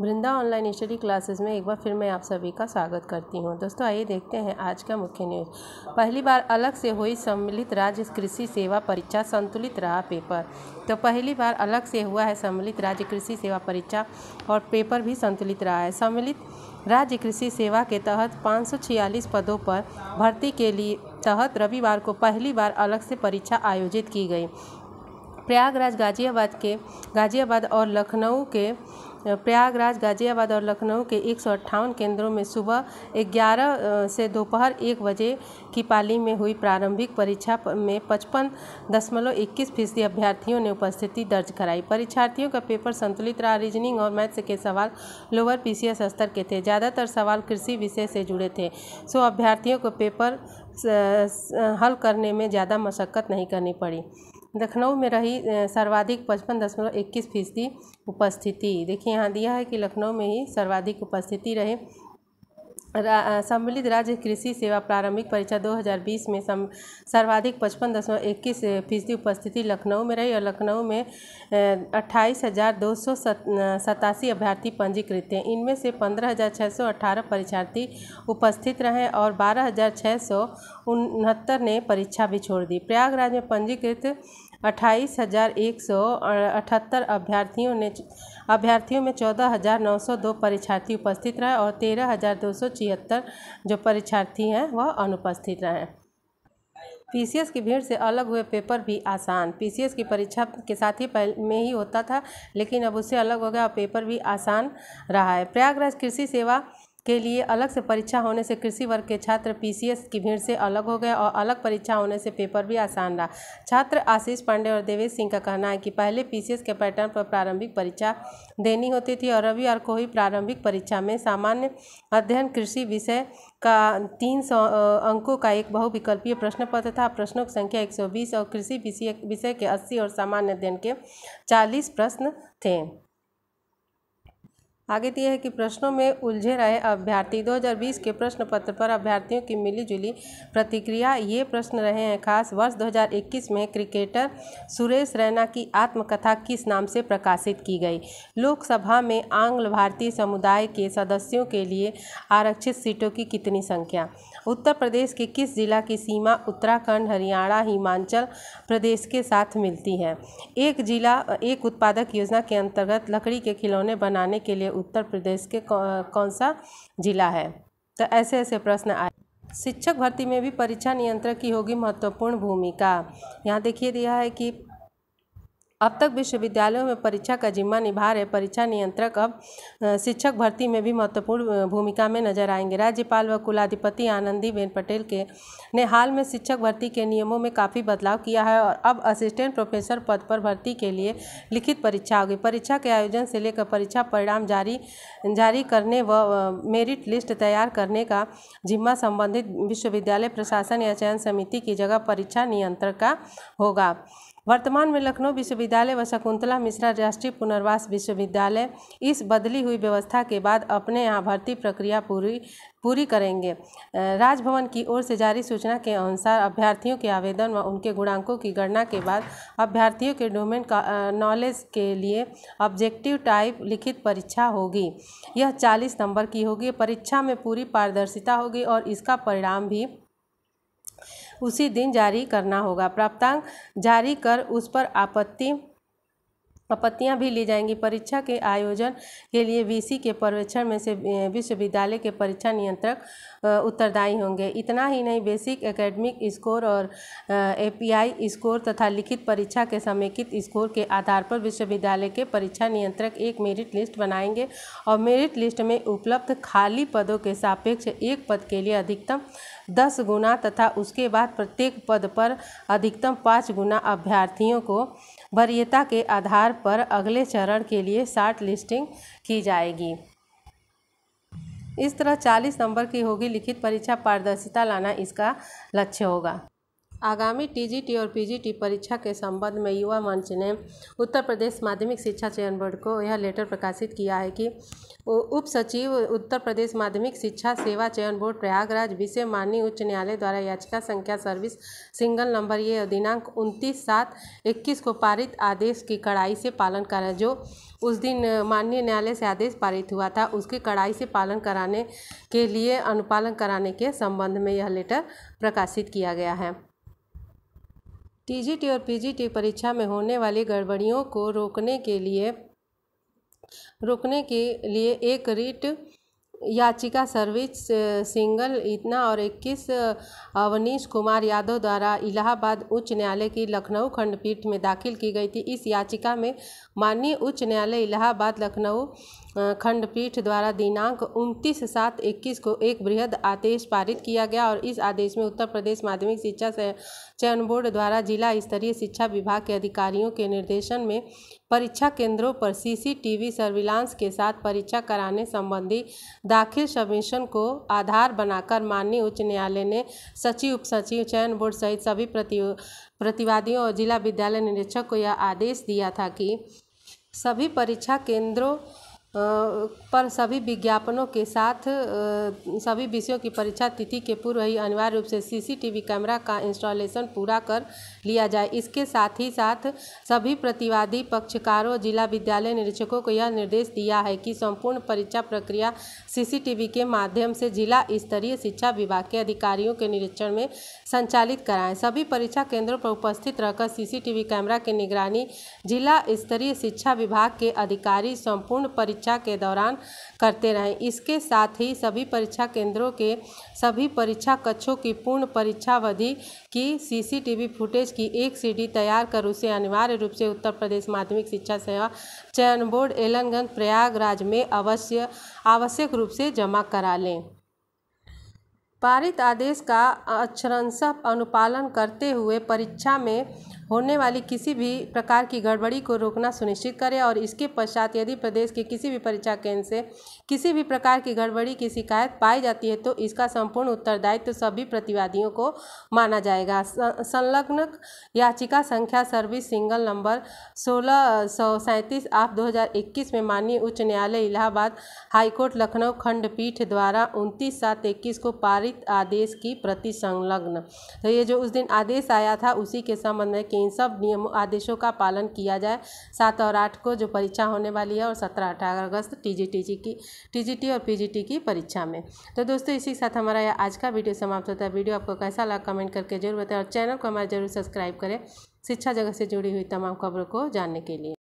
वृंदा online study classes में एक बार फिर मैं आप सभी का स्वागत करती हूं दोस्तों आइए देखते हैं आज का मुख्य न्यूज पहली बार अलग से हुई सम्मिलित राज्य कृषि सेवा परीक्षा संतुलित रहा पेपर तो पहली बार अलग से हुआ है सम्मिलित राज्य कृषि सेवा परीक्षा और पेपर भी संतुलित रहा है सम्मिलित राज्य कृषि सेवा के तहत पाँच पदों पर भर्ती के लिए तहत रविवार को पहली बार अलग से परीक्षा आयोजित की गई प्रयागराज गाजियाबाद के गाजियाबाद और लखनऊ के प्रयागराज गाज़ियाबाद और लखनऊ के एक सौ अट्ठावन केंद्रों में सुबह ग्यारह से दोपहर एक बजे की पाली में हुई प्रारंभिक परीक्षा में पचपन दशमलव इक्कीस फीसदी अभ्यर्थियों ने उपस्थिति दर्ज कराई परीक्षार्थियों का पेपर संतुलित रहा रीजनिंग और मैथ्स के सवाल लोअर पी स्तर के थे ज़्यादातर सवाल कृषि विषय से जुड़े थे सो अभ्यर्थियों को पेपर हल करने में ज़्यादा मशक्क़त नहीं करनी पड़ी लखनऊ में रही सर्वाधिक पचपन दशमलव इक्कीस फीसदी उपस्थिति देखिए यहाँ दिया है कि लखनऊ में ही सर्वाधिक उपस्थिति रहे सम्मिलित राज्य कृषि सेवा प्रारंभिक परीक्षा 2020 में सम, सर्वाधिक पचपन दशमलव इक्कीस फीसदी उपस्थिति लखनऊ में रही और लखनऊ में अट्ठाईस हज़ार दो सौ सतासी अभ्यर्थी पंजीकृत हैं इनमें से पंद्रह हज़ार छः सौ अठारह परीक्षार्थी उपस्थित रहे और बारह हज़ार छः सौ उनहत्तर ने परीक्षा भी छोड़ दी प्रयागराज में पंजीकृत अट्ठाईस हज़ार एक सौ अठहत्तर अभ्यर्थियों ने अभ्यर्थियों में चौदह हज़ार नौ सौ दो परीक्षार्थी उपस्थित रहे और तेरह हज़ार दो सौ छिहत्तर जो परीक्षार्थी हैं वह अनुपस्थित रहे पीसीएस की भीड़ से अलग हुए पेपर भी आसान पीसीएस की परीक्षा के साथ ही पहले में ही होता था लेकिन अब उससे अलग हो गया पेपर भी आसान रहा है प्रयागराज कृषि सेवा के लिए अलग से परीक्षा होने से कृषि वर्ग के छात्र पीसीएस की भीड़ से अलग हो गए और अलग परीक्षा होने से पेपर भी आसान रहा छात्र आशीष पांडे और देवेश सिंह का कहना है कि पहले पीसीएस के पैटर्न पर प्रारंभिक परीक्षा देनी होती थी और रविवार को ही प्रारंभिक परीक्षा में सामान्य अध्ययन कृषि विषय का तीन सौ अंकों का एक बहुविकल्पीय प्रश्न पत्र था प्रश्नों की संख्या एक और कृषि विषय के अस्सी और सामान्य अध्ययन के चालीस प्रश्न थे आगे दिया है कि प्रश्नों में उलझे रहे अभ्यर्थी 2020 के प्रश्न पत्र पर अभ्यर्थियों की मिली जुली प्रतिक्रिया ये प्रश्न रहे हैं खास वर्ष 2021 में क्रिकेटर सुरेश रैना की आत्मकथा किस नाम से प्रकाशित की गई लोकसभा में आंग्ल भारतीय समुदाय के सदस्यों के लिए आरक्षित सीटों की कितनी संख्या उत्तर प्रदेश के किस जिला की सीमा उत्तराखंड हरियाणा हिमाचल प्रदेश के साथ मिलती है एक जिला एक उत्पादक योजना के अंतर्गत लकड़ी के खिलौने बनाने के लिए उत्तर प्रदेश के कौन सा जिला है तो ऐसे ऐसे प्रश्न आए शिक्षक भर्ती में भी परीक्षा नियंत्रक की होगी महत्वपूर्ण भूमिका यहाँ देखिए दिया है कि अब तक विश्वविद्यालयों में परीक्षा का जिम्मा निभा रहे परीक्षा नियंत्रक अब शिक्षक भर्ती में भी महत्वपूर्ण भूमिका में नजर आएंगे राज्यपाल व कुलाधिपति आनंदीबेन पटेल के ने हाल में शिक्षक भर्ती के नियमों में काफ़ी बदलाव किया है और अब असिस्टेंट प्रोफेसर पद पर भर्ती के लिए लिखित परीक्षा होगी परीक्षा के आयोजन से लेकर परीक्षा परिणाम जारी जारी करने व मेरिट लिस्ट तैयार करने का जिम्मा संबंधित विश्वविद्यालय प्रशासन या चयन समिति की जगह परीक्षा नियंत्रक का होगा वर्तमान में लखनऊ विश्वविद्यालय व शकुंतला मिश्रा राष्ट्रीय पुनर्वास विश्वविद्यालय इस बदली हुई व्यवस्था के बाद अपने यहाँ भर्ती प्रक्रिया पूरी पूरी करेंगे राजभवन की ओर से जारी सूचना के अनुसार अभ्यर्थियों के आवेदन व उनके गुणांकों की गणना के बाद अभ्यर्थियों के डोमेन का नॉलेज के लिए ऑब्जेक्टिव टाइप लिखित परीक्षा होगी यह 40 नंबर की होगी परीक्षा में पूरी पारदर्शिता होगी और इसका परिणाम भी उसी दिन जारी करना होगा प्राप्तांक जारी कर उस पर आपत्ति आपत्तियाँ भी ली जाएंगी परीक्षा के आयोजन के लिए वीसी के पर्यवेक्षण में से विश्वविद्यालय के परीक्षा नियंत्रक उत्तरदायी होंगे इतना ही नहीं बेसिक एकेडमिक स्कोर और एपीआई स्कोर तथा लिखित परीक्षा के समेकित स्कोर के आधार पर विश्वविद्यालय के परीक्षा नियंत्रक एक मेरिट लिस्ट बनाएंगे और मेरिट लिस्ट में उपलब्ध खाली पदों के सापेक्ष एक पद के लिए अधिकतम दस गुना तथा उसके बाद प्रत्येक पद पर अधिकतम पाँच गुना अभ्यर्थियों को वरीयता के आधार पर अगले चरण के लिए शार्ट लिस्टिंग की जाएगी इस तरह 40 नंबर की होगी लिखित परीक्षा पारदर्शिता लाना इसका लक्ष्य होगा आगामी टीजीटी और पीजीटी परीक्षा के संबंध में युवा मंच ने उत्तर प्रदेश माध्यमिक शिक्षा चयन बोर्ड को यह लेटर प्रकाशित किया है कि उप सचिव उत्तर प्रदेश माध्यमिक शिक्षा सेवा चयन बोर्ड प्रयागराज विषय माननीय उच्च न्यायालय द्वारा याचिका संख्या सर्विस सिंगल नंबर ये दिनांक उनतीस सात इक्कीस को पारित आदेश की कड़ाई से पालन करें जो उस दिन माननीय न्यायालय से आदेश पारित हुआ था उसके कड़ाई से पालन कराने के लिए अनुपालन कराने के संबंध में यह लेटर प्रकाशित किया गया है टीजीटी और पीजीटी परीक्षा में होने वाली गड़बड़ियों को रोकने के लिए रोकने के लिए एक रिट याचिका सर्विस सिंगल इतना और इक्कीस अवनीश कुमार यादव द्वारा इलाहाबाद उच्च न्यायालय की लखनऊ खंडपीठ में दाखिल की गई थी इस याचिका में माननीय उच्च न्यायालय इलाहाबाद लखनऊ खंडपीठ द्वारा दिनांक उनतीस सात इक्कीस को एक बृहद आदेश पारित किया गया और इस आदेश में उत्तर प्रदेश माध्यमिक शिक्षा चयन बोर्ड द्वारा जिला स्तरीय शिक्षा विभाग के अधिकारियों के निर्देशन में परीक्षा केंद्रों पर सीसीटीवी सर्विलांस के साथ परीक्षा कराने संबंधी दाखिल सबमिशन को आधार बनाकर माननीय उच्च न्यायालय ने सचिव उप सचिव चयन बोर्ड सहित सभी प्रति प्रतिवादियों और जिला विद्यालय निरीक्षक को यह आदेश दिया था कि सभी परीक्षा केंद्रों पर सभी विज्ञापनों के साथ सभी विषयों की परीक्षा तिथि के पूर्व ही अनिवार्य रूप से सीसीटीवी कैमरा का इंस्टॉलेशन पूरा कर लिया जाए इसके साथ ही साथ सभी प्रतिवादी पक्षकारों जिला विद्यालय निरीक्षकों को यह निर्देश दिया है कि संपूर्ण परीक्षा प्रक्रिया सीसीटीवी के माध्यम से जिला स्तरीय शिक्षा विभाग के अधिकारियों के निरीक्षण में संचालित कराएँ सभी परीक्षा केंद्रों पर उपस्थित रहकर सी कैमरा की निगरानी जिला स्तरीय शिक्षा विभाग के अधिकारी संपूर्ण परीक्षा परीक्षा के दौरान करते रहें इसके साथ ही सभी परीक्षा केंद्रों के सभी परीक्षा कक्षों की पूर्ण परीक्षावधि की सीसीटीवी फुटेज की एक सीडी तैयार कर उसे अनिवार्य रूप से उत्तर प्रदेश माध्यमिक शिक्षा सेवा चयन बोर्ड एलनगंज प्रयागराज में अवश्य आवश्यक रूप से जमा करा लें पारित आदेश का अक्षरशः अनुपालन करते हुए परीक्षा में होने वाली किसी भी प्रकार की गड़बड़ी को रोकना सुनिश्चित करें और इसके पश्चात यदि प्रदेश के किसी भी परीक्षा केंद्र से किसी भी प्रकार की गड़बड़ी की शिकायत पाई जाती है तो इसका संपूर्ण उत्तरदायित्व तो सभी प्रतिवादियों को माना जाएगा संलग्न याचिका संख्या सर्विस सिंगल नंबर सोलह सौ सैंतीस आठ दो हजार इक्कीस में माननीय उच्च न्यायालय इलाहाबाद हाईकोर्ट लखनऊ खंडपीठ द्वारा उनतीस सात इक्कीस को पारित आदेश की प्रति संलग्न तो ये जो उस दिन आदेश आया था उसी के संबंध में कि इन सब नियम आदेशों का पालन किया जाए सात और आठ को जो परीक्षा होने वाली है और सत्रह अठारह अगस्त जी की टी और पीजीटी की परीक्षा में तो दोस्तों इसी के साथ हमारा आज का वीडियो समाप्त होता है वीडियो आपको कैसा लगा कमेंट करके जरूर बताएं और चैनल को हमारा जरूर सब्सक्राइब करें शिक्षा जगत से जुड़ी हुई तमाम खबरों को जानने के लिए